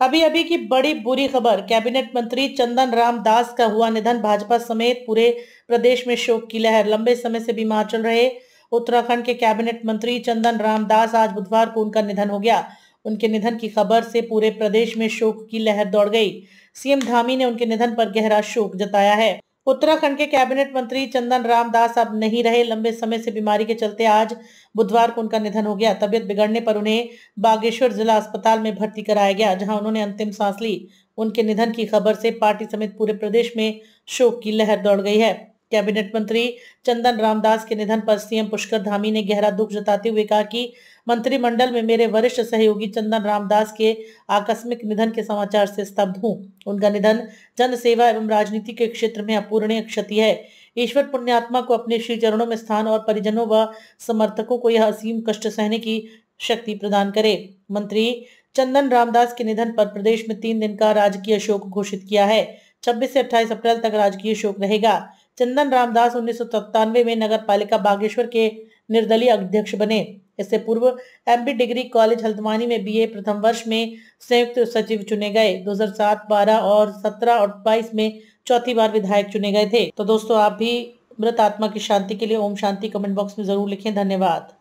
अभी अभी की बड़ी बुरी खबर कैबिनेट मंत्री चंदन राम दास का हुआ निधन भाजपा समेत पूरे प्रदेश में शोक की लहर लंबे समय से बीमार चल रहे उत्तराखंड के कैबिनेट मंत्री चंदन राम दास आज बुधवार को उनका निधन हो गया उनके निधन की खबर से पूरे प्रदेश में शोक की लहर दौड़ गई सीएम धामी ने उनके निधन पर गहरा शोक जताया है उत्तराखंड के कैबिनेट मंत्री चंदन राम दास अब नहीं रहे लंबे समय से बीमारी के चलते आज बुधवार को उनका निधन हो गया तबियत बिगड़ने पर उन्हें बागेश्वर जिला अस्पताल में भर्ती कराया गया जहां उन्होंने अंतिम सांस ली उनके निधन की खबर से पार्टी समेत पूरे प्रदेश में शोक की लहर दौड़ गई है कैबिनेट मंत्री चंदन रामदास के निधन पर सीएम पुष्कर धामी ने गहरा दुख जताते हुए कहा कि मंत्रिमंडल में मेरे वरिष्ठ सहयोगी चंदन रामदास के आकस्मिक निधन के समाचार से स्तब्ध हूँ उनका निधन जन सेवा एवं राजनीति के क्षेत्र में अपूर्णीय क्षति है ईश्वर पुण्यात्मा को अपने श्री चरणों में स्थान और परिजनों व समर्थकों को यह असीम कष्ट सहने की शक्ति प्रदान करे मंत्री चंदन रामदास के निधन पर प्रदेश में तीन दिन का राजकीय शोक घोषित किया है 26 से 28 अप्रैल तक राजकीय शोक रहेगा चंदन रामदास उन्नीस में नगर पालिका बागेश्वर के निर्दलीय अध्यक्ष बने इससे पूर्व एमपी डिग्री कॉलेज हल्द्वानी में बीए प्रथम वर्ष में संयुक्त सचिव चुने गए 2007, 12 और 17 और 22 में चौथी बार विधायक चुने गए थे तो दोस्तों आप भी मृत आत्मा की शांति के लिए ओम शांति कमेंट बॉक्स में जरूर लिखें धन्यवाद